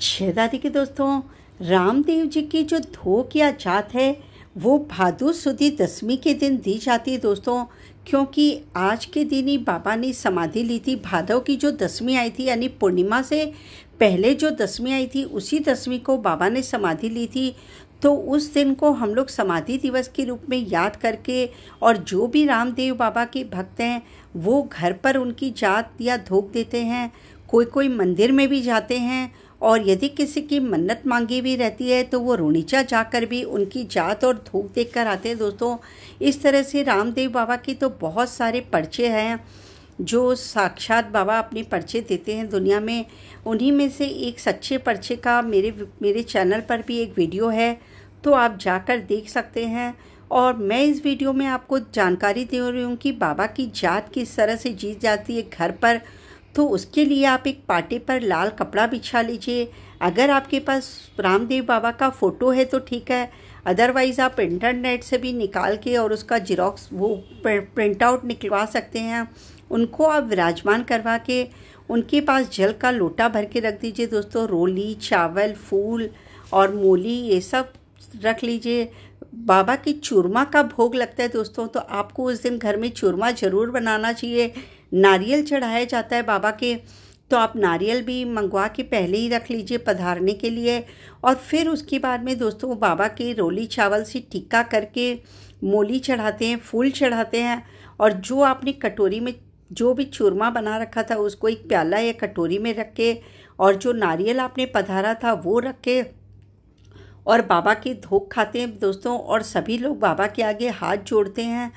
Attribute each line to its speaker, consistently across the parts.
Speaker 1: छेदादी के दोस्तों रामदेव जी की जो धोक या जात है वो भादु सुधी दसवीं के दिन दी जाती है दोस्तों क्योंकि आज के दिन ही बाबा ने समाधि ली थी भादव की जो दसवीं आई थी यानी पूर्णिमा से पहले जो दसवीं आई थी उसी दसवीं को बाबा ने समाधि ली थी तो उस दिन को हम लोग समाधि दिवस के रूप में याद करके और जो भी रामदेव बाबा के भक्त हैं वो घर पर उनकी जात या धोख देते हैं कोई कोई मंदिर में भी जाते हैं और यदि किसी की मन्नत मांगी हुई रहती है तो वो रोनीचा जाकर भी उनकी जात और धूप देख कर आते हैं दोस्तों इस तरह से रामदेव बाबा की तो बहुत सारे पर्चे हैं जो साक्षात बाबा अपने पर्चे देते हैं दुनिया में उन्हीं में से एक सच्चे पर्चे का मेरे मेरे चैनल पर भी एक वीडियो है तो आप जाकर देख सकते हैं और मैं इस वीडियो में आपको जानकारी दे रही हूँ कि बाबा की जात किस तरह से जीत जाती है घर पर तो उसके लिए आप एक पाटे पर लाल कपड़ा बिछा लीजिए अगर आपके पास रामदेव बाबा का फ़ोटो है तो ठीक है अदरवाइज़ आप इंटरनेट से भी निकाल के और उसका जिरोक्स वो प्रिंट आउट निकलवा सकते हैं उनको आप विराजमान करवा के उनके पास जल का लोटा भर के रख दीजिए दोस्तों रोली चावल फूल और मूली ये सब रख लीजिए बाबा की चूरमा का भोग लगता है दोस्तों तो आपको उस दिन घर में चूरमा ज़रूर बनाना चाहिए नारियल चढ़ाया जाता है बाबा के तो आप नारियल भी मंगवा के पहले ही रख लीजिए पधारने के लिए और फिर उसके बाद में दोस्तों बाबा के रोली चावल से टिक्का करके मोली चढ़ाते हैं फूल चढ़ाते हैं और जो आपने कटोरी में जो भी चूरमा बना रखा था उसको एक प्याला या कटोरी में रख के और जो नारियल आपने पधारा था वो रख के और बाबा के धोख खाते हैं दोस्तों और सभी लोग बाबा के आगे हाथ जोड़ते हैं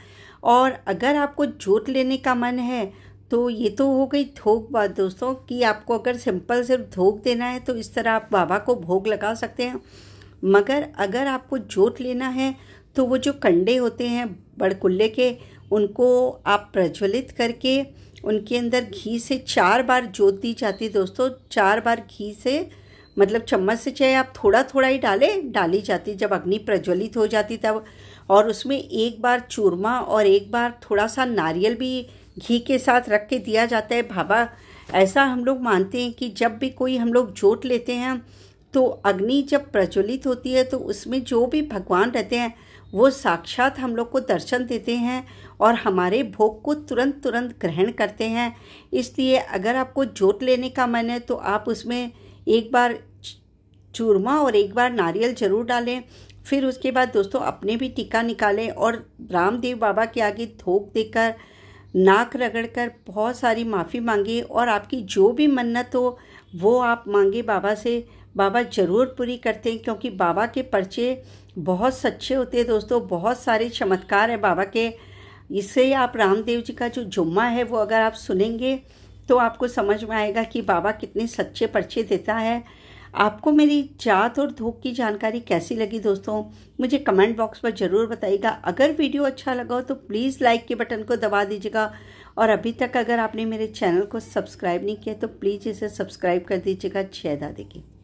Speaker 1: और अगर आपको जोत लेने का मन है तो ये तो हो गई थोक बात दोस्तों कि आपको अगर सिंपल सिर्फ धोक देना है तो इस तरह आप बाबा को भोग लगा सकते हैं मगर अगर आपको जोत लेना है तो वो जो कंडे होते हैं बड़कुल्ले के उनको आप प्रज्वलित करके उनके अंदर घी से चार बार जोत दी जाती है दोस्तों चार बार घी से मतलब चम्मच से चाहे आप थोड़ा थोड़ा ही डालें डाली जाती जब अग्नि प्रज्वलित हो जाती तब और उसमें एक बार चूरमा और एक बार थोड़ा सा नारियल भी घी के साथ रख के दिया जाता है भाबा ऐसा हम लोग मानते हैं कि जब भी कोई हम लोग जोट लेते हैं तो अग्नि जब प्रज्वलित होती है तो उसमें जो भी भगवान रहते हैं वो साक्षात हम लोग को दर्शन देते हैं और हमारे भोग को तुरंत तुरंत ग्रहण करते हैं इसलिए अगर आपको जोत लेने का मन है तो आप उसमें एक बार चूरमा और एक बार नारियल जरूर डालें फिर उसके बाद दोस्तों अपने भी टीका निकालें और रामदेव बाबा के आगे थोक देकर नाक रगड़कर बहुत सारी माफ़ी मांगे और आपकी जो भी मन्नत हो वो आप मांगे बाबा से बाबा ज़रूर पूरी करते हैं क्योंकि बाबा के पर्चे बहुत सच्चे होते हैं दोस्तों बहुत सारे चमत्कार है बाबा के इससे आप रामदेव जी का जो जुम्मा है वो अगर आप सुनेंगे तो आपको समझ में आएगा कि बाबा कितने सच्चे पर्चे देता है आपको मेरी चात और धोख की जानकारी कैसी लगी दोस्तों मुझे कमेंट बॉक्स पर ज़रूर बताइएगा अगर वीडियो अच्छा लगा हो तो प्लीज़ लाइक के बटन को दबा दीजिएगा और अभी तक अगर आपने मेरे चैनल को सब्सक्राइब नहीं किया तो प्लीज़ इसे सब्सक्राइब कर दीजिएगा छः दादी की